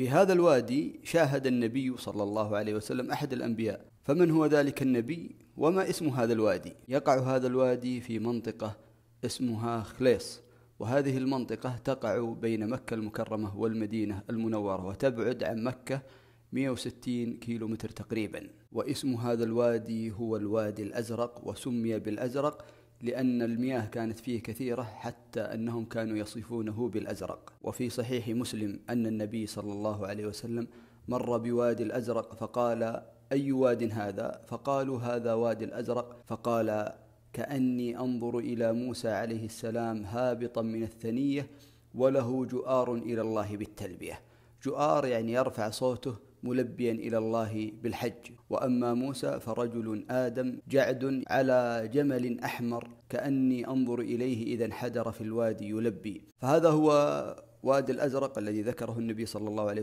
في هذا الوادي شاهد النبي صلى الله عليه وسلم أحد الأنبياء فمن هو ذلك النبي وما اسم هذا الوادي يقع هذا الوادي في منطقة اسمها خليص وهذه المنطقة تقع بين مكة المكرمة والمدينة المنورة وتبعد عن مكة 160 كيلو متر تقريبا واسم هذا الوادي هو الوادي الأزرق وسمي بالأزرق لأن المياه كانت فيه كثيرة حتى أنهم كانوا يصفونه بالأزرق وفي صحيح مسلم أن النبي صلى الله عليه وسلم مر بوادي الأزرق فقال أي واد هذا؟ فقالوا هذا وادي الأزرق فقال كأني أنظر إلى موسى عليه السلام هابطا من الثنية وله جؤار إلى الله بالتلبية جؤار يعني يرفع صوته ملبيا الى الله بالحج واما موسى فرجل ادم جعد على جمل احمر كاني انظر اليه اذا انحدر في الوادي يلبي فهذا هو وادي الازرق الذي ذكره النبي صلى الله عليه